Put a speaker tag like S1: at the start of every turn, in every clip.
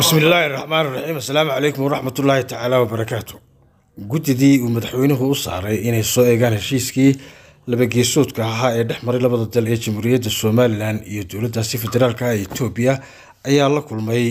S1: bismi illaahi raxmaan raxiim asalaamu calaykum waraxmat ullaahi tacaala wabarakaatu guddidii uu madaxweynuhu u saaray inay soo eegaan heshiiskii labageesoodka ahaa ee dhex maray labada dal ee jamhuuriyadda somalilan iyo dowladdaasi federaalka ah etoobiya ayaa la kulmay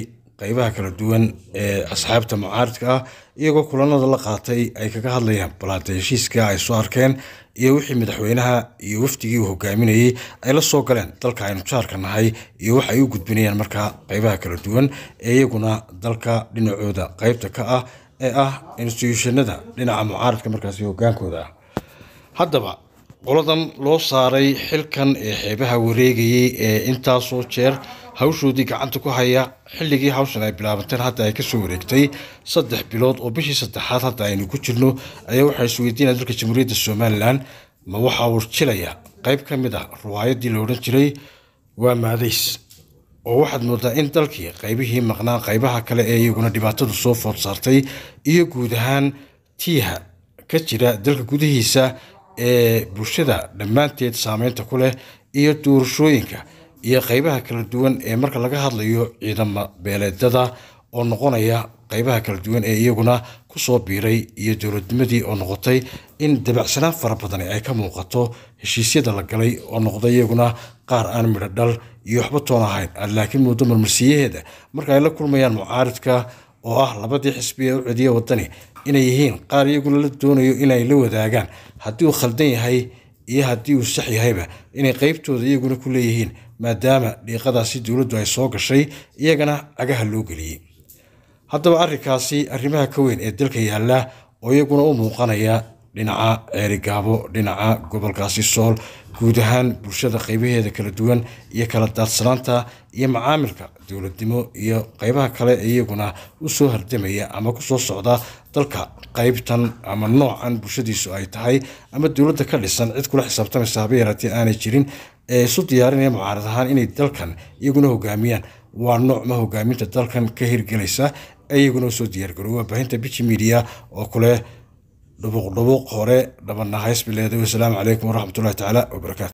S1: qaybaha kala duwan ee asxaabta mucaaridka ah iyagoo kulanada la qaatay ay kaga hadlayaan balaanta heshiiska ay soo arkeen iyo wixii madaxweynaha iyo wafdigii u hogaaminayey ay la soo galeen dalka aynu jaarka nahay iyo wax ay u gudbinayaan markaa qaybaha kala duwan ee iyaguna dalka dhinacooda qaybta ka ah ee ah instituushonada dhinaca mucaaradka markaasi hogaankooda ah haddaba qoladan loo saaray xilkan ee xeebaha wareegayay ee intaasoo jeer hawshoodii gacanta ku haya xilligii hawshan ay bilaabanteen hadda ay kasoo wareegtay saddex bilood oo bishii saddexaad hadda aynu ku jirno ayaa waxaa isweydiinaya dalka jamhuuriyadda somalilan ma waxaa warjilaya qayb ka mid ah ruwaayadii la odhan jiray waa maadays oo waxaad moodaa in dalkii qaybihii maqnaa qaybaha kale ee iyaguna dhibaatadu soo food saartay iyo guud ahaan tiiha ka jira dalka gudihiisa ee bulshada dhammaanteed saameynta ku leh iyo doorashooyinka iyo qeybaha kala duwan ee marka laga hadlayo ciidama beeleedada oo noqonaya qeybaha kala duwan ee iyaguna kusoo biiray iyo dowladnimadii oo noqotay in dabacsanaan fara badani ay ka muuqato heshiisyada la galay oo noqday iyaguna qaar aan midho dhal iyo waxba toon ahayn ah, laakiin muddo marmarsiiyaheeda marka ay la kulmayaan mucaaridka oo ah labadii xisbi ee u cidiya wadani inay yihiin qaar iyaguna la doonayo inay la wadaagaan haddii uu khaldan yahay iyo haddii uu sax yahayba inay qaybtooda iyaguna ku leeyihiin maadaama dhiiqadaasi dowladdu ay soo gashay iyagana cagaha loo geliyey haddaba arrinkaasi arrimaha ka weyn ee dalka yaalla oo iyaguna u muuqanaya dhinaca eerigaabo dhinaca gobolkaasi sool guud ahaan bulshada qaybaheeda kala duwan iyo kala daadsanaanta iyo macaamilka dowladnimo iyo qaybaha kale iyaguna usoo hardamaya ama kusoo socda dalka qaybtan ama noocan bulshadiisu ay tahay ama dowladda ka dhisan cid kula xisaabtamaysa haba yaraatee aanay jirin ee isu diyaarinaya mucaarad ahaan inay dalkan iyaguna hogaamiyaan waa noocma hogaaminta dalkan ka hirgelaysa iyaguna usoo diyaargarooy warbaahinta biji media oo kule dhubuq dhubuq hore dhabanna hays bileeday wassalaamu calaykum waraxmatullahi tacaala wabarakaatu